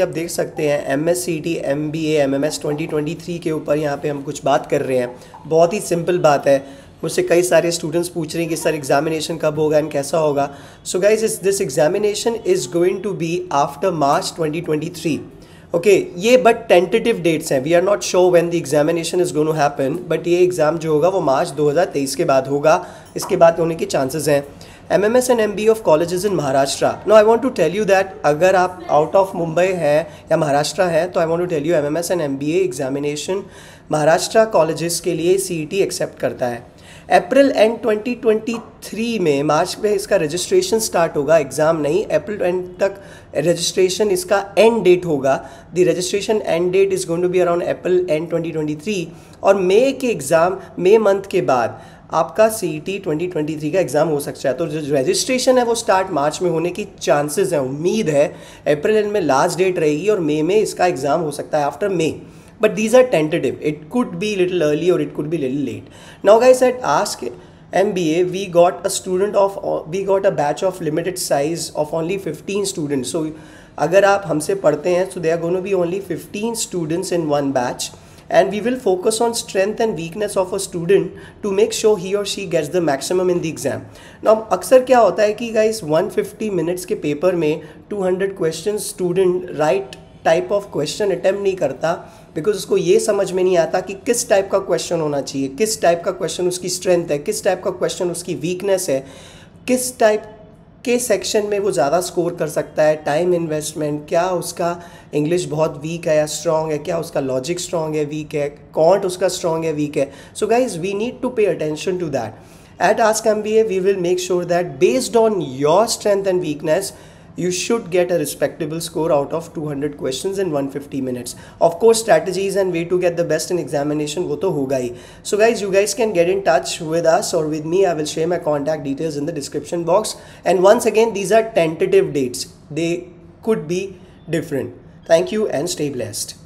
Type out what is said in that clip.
आप देख सकते हैं M S C T M B A M M S twenty twenty three के ऊपर यहाँ पे हम कुछ बात कर रहे हैं बहुत ही सिंपल बात है मुझसे कई सारे स्टूडेंट्स पूछ रहे हैं कि सर एग्जामिनेशन कब होगा एंड कैसा होगा सो गाइज इस this examination is going to be after March twenty twenty three okay ये बट टेंटेटिव डेट्स हैं we are not sure when the examination is gone to happen but ये exam जो होगा वो मार्च 2023 के बाद होगा इसके बाद होने के चांसेस हैं M M S and M B of colleges in Maharashtra no I want to tell you that अगर आप आउट ऑफ मुंबई हैं या महाराष्ट्र हैं तो I want to tell you M M S and M B A examination Maharashtra colleges के लिए सी E T accept करता है अप्रैल एंड 2023 में मार्च में इसका रजिस्ट्रेशन स्टार्ट होगा एग्ज़ाम नहीं अप्रैल एंड तक रजिस्ट्रेशन इसका एंड डेट होगा the registration end date is going to be around April end 2023 और मई के एग्ज़ाम मई मंथ के बाद आपका C T twenty twenty three का एग्ज़ाम हो सकता है तो जो रजिस्ट्रेशन है वो स्टार्ट मार्च में होने की चांसेस हैं उम्मीद है अप्रैल एंड में लास्ट डेट रहेगी और मई में इसका एग्ज़ाम हो सकता है after May but these are tentative it could be little early or it could be little late now guys at ask MBA, we got a student of we got a batch of limited size of only 15 students. So अगर आप हमसे पढ़ते हैं so there are going to be only 15 students in one batch and we will focus on strength and weakness of a student to make sure he or she gets the maximum in the exam. Now अक्सर क्या होता है कि guys 150 minutes के paper में 200 questions student write type of question attempt नहीं करता because उसको ये समझ में नहीं आता कि किस टाइप का क्वेश्चन होना चाहिए किस टाइप का क्वेश्चन उसकी स्ट्रेंथ है किस टाइप का क्वेश्चन उसकी वीकनेस है किस टाइप के सेक्शन में वो ज़्यादा स्कोर कर सकता है टाइम इन्वेस्टमेंट क्या उसका इंग्लिश बहुत वीक है या स्ट्रॉन्ग है क्या उसका लॉजिक स्ट्रॉन्ग है वीक है कॉन्ट उसका स्ट्रॉन्ग है वीक है so guys we need to pay attention to that at M B A we will make sure that based on your strength and weakness you should get a respectable score out of 200 questions in 150 minutes of course strategies and way to get the best in examination wo to hoga hi so guys you guys can get in touch with us or with me i will share my contact details in the description box and once again these are tentative dates they could be different thank you and stay blessed